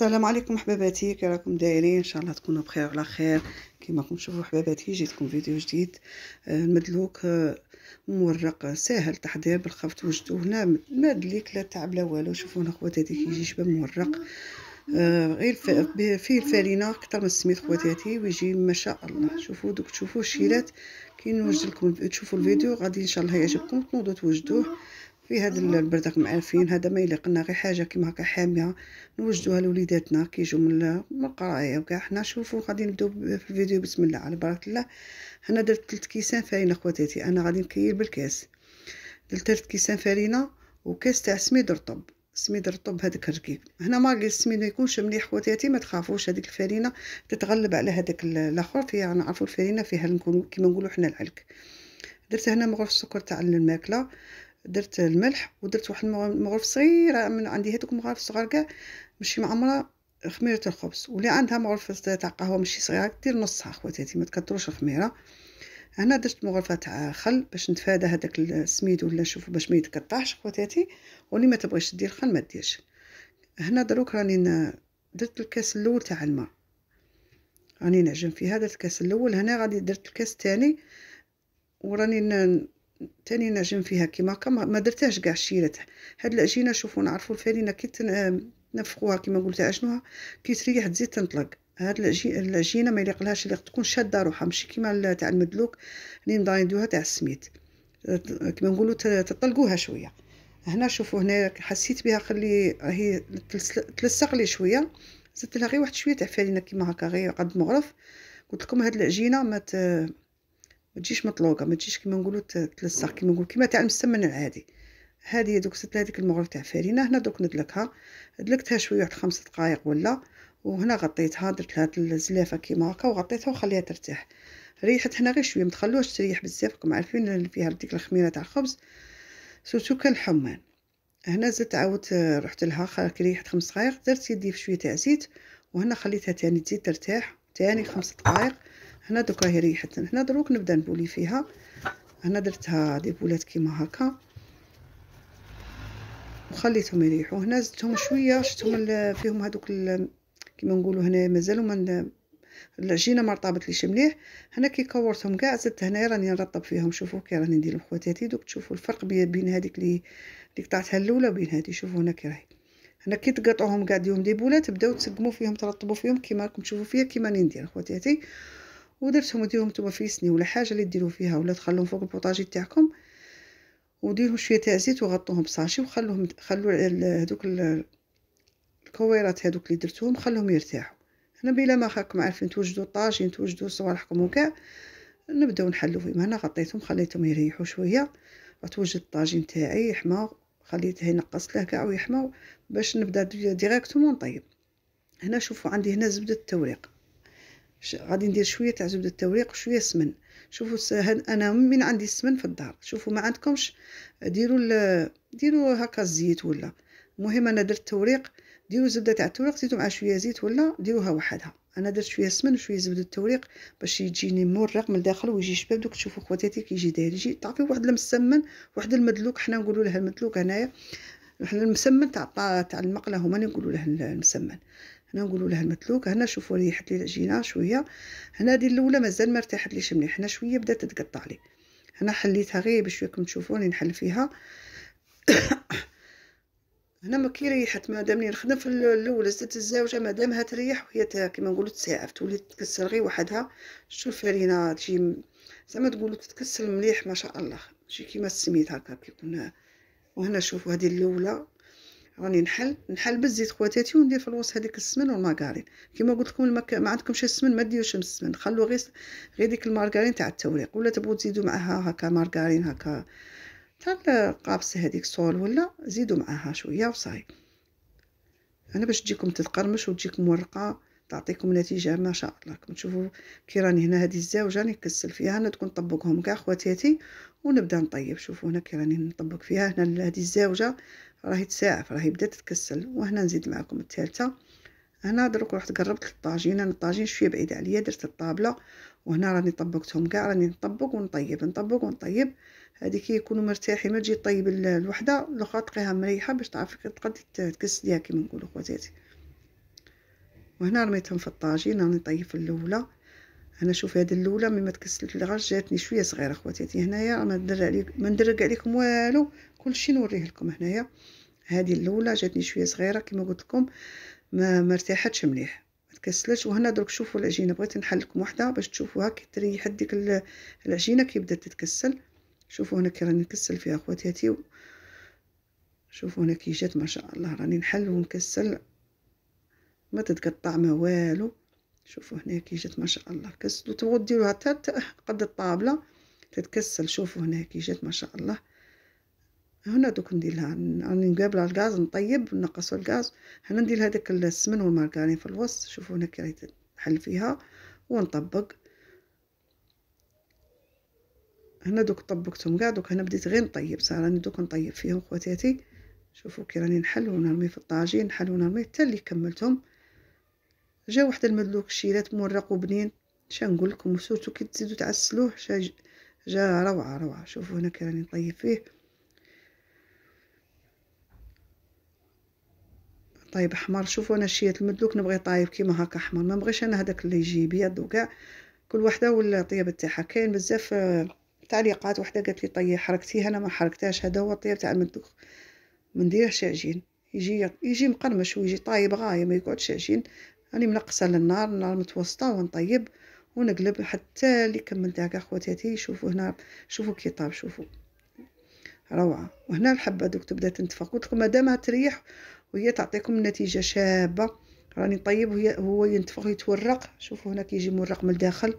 السلام عليكم حباباتي كي راكم دايرين ان شاء الله تكونوا بخير وعلى خير كيما راكم تشوفوا حباباتي جيتكم فيديو جديد آه، المدلوك آه، مورق آه، ساهل تحضير بالخف توجدوا هنا مدليك لا تعب لا والو شوفوا هنا خواتاتي كيجي شباب مورق غير فيه الفرينه اكثر من سميت خواتاتي ويجي ما شاء الله شوفوا دوك تشوفوا الشيلات كي نوجد لكم تشوفوا الفيديو غادي ان شاء الله يعجبكم تنوضوا توجدوه في هذا البردق معرفين هذا ما لنا غير حاجه كيما هكا حاميه نوجدوها لوليداتنا كيجوا من القرايه وكاع حنا شوفوا غادي نبداو في الفيديو بسم الله على بركه الله هنا درت ثلاث كيسان فارينه خواتاتي انا غادي نكيل بالكاس درت ثلاث كيسان فارينه وكاس تاع سميد رطب سميد رطب هذاك الرقيق هنا ما السميد ما يكونش مليح خواتاتي ما تخافوش هذيك الفارينه تتغلب على هذاك الاخر فيها نعرفوا الفارينه فيها نكون كيما نقولوا حنا العلك درت هنا مغرف السكر تاع الماكله درت الملح ودرت واحد المغرف صغير من عندي هذوك المغارف الصغار كاع ماشي معمره خميره الخبز واللي عندها مغرفه تاع قهوه ماشي صغيره دير نصها خواتاتي ما تكثروش الخميره هنا درت مغرفه تاع خل باش نتفادى هذاك السميد ولا شوف باش ما يتقطعش خواتاتي واللي ما تبغيش دير خل ما ديرش هنا دروك راني درت الكاس الاول تاع الماء راني نعجن فيها درت الكاس الاول هنا غادي درت الكاس الثاني وراني تاني نجم فيها كيما هكا ما درتهاش كاع شيرتها هاد العجينه شوفوا نعرفوا الفرينه كي تنفخوها كيما قلت اشنوها كي تريح تزيد تنطلق هاد العجينه ما يليقلهاش اللي تكون شاده روحها ماشي كيما تاع المدلوك اللي نضايدوها تاع السميت كيما نقولوا تطلقوها شويه هنا شوفوا هنا حسيت بها خلي هي تلصق لي شويه زدت لها غير واحد شويه تاع فرينه كيما هكا غير قد مغرف قلت لكم هاد العجينه ما مت... ما تجيش مطلوقه ما تجيش كيما نقولوا تلصق كيما نقول كيما تاع المسمن العادي هذه دوك ست هذيك المغرف تاع فرينه هنا دوك ندلكها دلكتها شويه واحد خمس دقائق ولا وهنا غطيتها درت لها الزلافه كيما هكا وغطيتها وخليها ترتاح ريحت هنا غير شويه ما تخلوهاش تريح بزاف راكم عارفين فيها ديك الخميره تاع الخبز كان الحمان هنا زدت عاودت رحت لها ريحت خمس دقائق درت يدي في شويه تاع زيت وهنا خليتها تاني تزيد ترتاح تاني خمس دقائق هنا دوكا هي ريحت هنا دروك نبدا نبولي فيها هنا درتها دي بولات كيما هكا وخليتهم يريحوا هنا زدتهم شويه شفتهم فيهم هذوك كيما نقولوا هنا مازالوا ما العجينه ما رطبتليش مليح هنا كي كورتهم كاع زدت هنا راني نرطب فيهم شوفوا كي راني ندير الخواتاتي دوك تشوفوا الفرق بين هذيك اللي اللي قطعتها الاولى وبين هذه شوفوا هنا كي راهي هنا كي تقطعوهم كاع ديهم ديبولات بداو تسقموا فيهم ترطبوا فيهم كيما راكم تشوفوا فيا كيما راني ندير خواتاتي ودرتهم وديرهم نتوما في سني ولا حاجه اللي ديروا فيها ولا تخلوهم فوق البوطاجي تاعكم وديرهم شويه تاع زيت وغطوهم بصاشي وخلوهم خلو هذوك الكويرات هذوك اللي درتوهم خلوهم يرتاحوا هنا بلا ما راكم عارفين توجدوا الطاجين توجدوا صوالحكم وكاع نبداو نحلو فيهم هنا غطيتهم خليتهم يريحوا شويه غتوجد الطاجين تاعي يحمى خليته ينقص له كاع ويحمى باش نبدا ديريكتومون نطيب هنا شوفوا عندي هنا زبده التوريق غادي ندير شويه تاع زبده التوريق وشويه سمن شوفوا انا من عندي السمن في الدار شوفوا ما عندكمش ديروا ديروا هكا الزيت ولا المهم انا درت التوريق ديروا زبده تاع التوريق زيتوا مع شويه زيت ولا ديروها وحدها انا درت شويه سمن وشويه زبده التوريق باش يجيني مرق من الداخل ويجي شباب دوك تشوفوا خواتاتي كيجي داير يجي تعرفي واحد المسمن واحد المدلوك حنا نقولوا له المدلوك هنايا حنا المسمن تاع تاع المقله هما اللي نقولوا له المسمن هنا نقولوا لها المتلوك هنا شوفوا ريحت لي العجينه شويه هنا هذه الاولى مازال ما ارتاحتليش مليح هنا شويه بدات تقطع لي هنا حليتها غير باش راكم تشوفوا راني نحل فيها هنا ما كيريحت مادام اللي نخدم في الاولى زدت الزوجه مادامها تريح وهي كيما نقولوا تساعف تولي تتكسر غير وحدها شوف فرينه تجي زعما تقولوا تتكسر مليح ما شاء الله ماشي كيما السميد هكا كيكون وهنا شوفوا هذه الاولى راني نحل نحل بالزيت خواتاتي وندير في الوسط هذيك السمن والمارغرين كيما قلت لكم المك... ما عندكمش السمن ما ديروش السمن خلو غير غير ديك المارغرين تاع التوريق ولا تبغوا تزيدوا معها هكا مارغرين هكا تاع القابسه هذيك صول ولا زيدوا معها شويه وصاي انا باش تجيكم تتقرمش وتجيكم مورقه تعطيكم نتيجه ما شاء الله راكم تشوفوا كي راني هنا هذه الزاوجه راني نكسل فيها تكون نطبقهم كاع خواتاتي ونبدا نطيب شوفوا هنا كي راني نطبق فيها هنا هذه الزاوجه راهي تساعف راهي بدات تتكسل وهنا نزيد معكم الثالثه هنا دروك رحت قربت للطاجين انا الطاجين شويه بعيد عليا درت الطابله وهنا راني طبقتهم كاع راني نطبق ونطيب نطبق ونطيب هذه كي يكونوا مرتاحين ما تجي طيب الوحده الاخرى تلقيها مريحه باش تعرفي تقدري تكسليها كيما نقولوا خواتاتي وهنا رميتهم في الطاجين راني نطيب الاولى انا شوف هاد الاولى مي ما تكسلت تكسلتلهاش جاتني شويه صغيره خواتاتي هنايا ما ندير عليك ما ندرك عليكم والو كلشي نوريه لكم هنايا هذه الاولى جاتني شويه صغيره كما قلت لكم ما مرتاحتش مليح ما تكسلش وهنا درك شوفوا العجينه بغيت نحل لكم وحده باش تشوفوها كي تريح ديك العجينه كي بدات تتكسل شوفوا هنا كي راني نكسل فيها خواتاتي شوفوا هنا كي جات ما شاء الله راني نحل ونكسل ما تتقطع ما والو شوفوا هنا كي جات ما شاء الله كسلوا تبغوا ديروها حتى قد الطابله تتكسل شوفوا هنا كي جات ما شاء الله هنا دوك ندير لها راني مقابله الغاز نطيب نقصوا الغاز هنا ندير هذاك السمن والمارغرين في الوسط شوفوا هنا كي راهي تحل فيها ونطبق هنا دوك طبقتهم كاع دوك هنا بديت غير نطيب صار راني دوك نطيب فيهم خواتاتي شوفوا كي راني نحل ونرمي في الطاجين نحل ونرمي حتى اللي كملتهم جا واحد المدلوك شيرات مورق وبنين شنقول لكم وسورتو كي تزيدوا تعسلوه شاج جا روعه روعه شوفوا هنا كي راني نطيب فيه طيب احمر شوفوا انا شيات المدلوك نبغي طايب كيما هكا احمر ما نبغيش انا هذاك اللي يجي ابيض وكاع كل وحده والطياب تاعها كاين بزاف آه، تعليقات وحده قالت لي طيب حركتيه انا ما حركتهاش هذا هو الطياب تاع المدلوك ما نديرهش عجين يجي يجي مقرمش ويجي طايب غايه ما يقعدش عجين راني منقصه للنار النار متوسطه ونطيب ونقلب حتى اللي كملتها كاع خواتاتي شوفوا هنا شوفوا كي طاب شوفوا روعه وهنا الحبه دوك تبدا تنتفخ قلت لكم مادامها تريح وهي تعطيكم نتيجه شابه راني نطيب وهي هو ينتفخ يتورق شوفوا هنا كيجي مورق من الداخل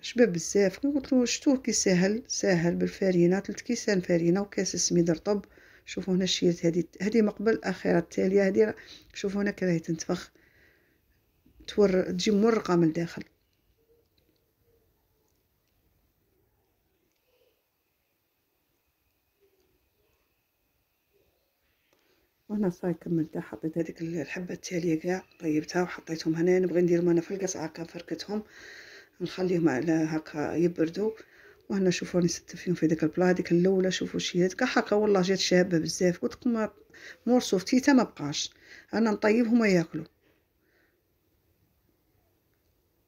شباب بزاف قلت له شتوه كي ساهل ساهل بالفرينه 3 كيسان فرينه وكاس سميد رطب شوفوا هنا شيلت هذه هذه مقبل الاخيره التاليه هذه شوفوا هنا كراهي تنتفخ تور تجي مورقه من الداخل وانا صاي كملتها حطيت هذيك الحبه التاليه كاع طيبتها وحطيتهم هنا نبغي نديرهم انا في القصعه كفركتهم نخليهم على هكا يبردوا وهنا شوفوا راني ست فيهم في ديك البلا هذيك الاولى شوفوا شي هذيك حقا والله جات شابه بزاف قلت لكم مورسو فتيته ما بقاش انا نطيبهم ياكلوا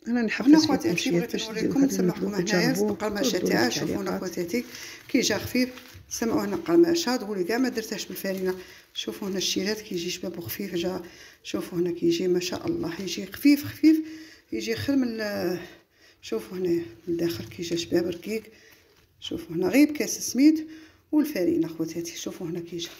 انا نحفز خواتي امشي بغيت نوريكم نسمعكم هنايا القرمشه تاعها شوفوا هنا خواتاتي كي جا خفيف سمعوا هنا القرمشه تقولي كاع ما درتهاش بالفرينه شوفوا هنا الشيرات كيجي شباب وخفيف جا شوفوا هنا كيجي ما شاء الله يجي خفيف خفيف يجي خير من شوفوا هنا من الداخل كي جا شباب رقيق شوفوا هنا غير كاس السميد والفرينه خواتاتي شوفوا هنا كي جا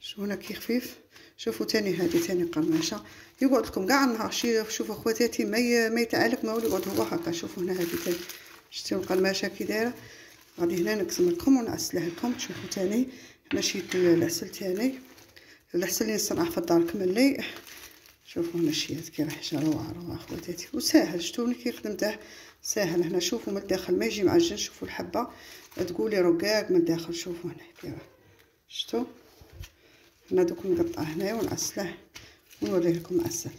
شوفوا هنا كي خفيف شوفوا تاني هذه تاني قماشه يقعد لكم كاع النهار شي شوفوا خواتاتي ما ما يتعلق ما يقعد هو هكا شوفوا هنا هذه تاني شتيو القماشه كي دايره غادي هنا نقسم لكم ونعسله لكم شوفوا تاني هنا العسل تاني العسل اللي نصنع في الدار كملي شوفوا المشيات كي راح روعه روعه خواتاتي وساهل شتوني كي خدمته ساهل هنا شوفوا من الداخل ما يجي معجن شوفوا الحبه تقولي رقاق من الداخل شوفوا هنا كي راه شتو هنا دوك نقطع هنايا ونعسله ونوريه لكم عسل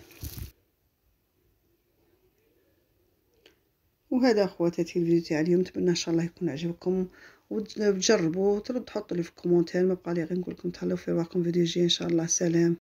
وهذا خواتاتي الفيديو تاع اليوم نتمنى ان شاء الله يكون عجبكم وتجربوا تردوا تحطوا لي في الكومونتير ما بقى لي غير نقول لكم تهلاو في رواحكم فيديو جاي ان شاء الله سلام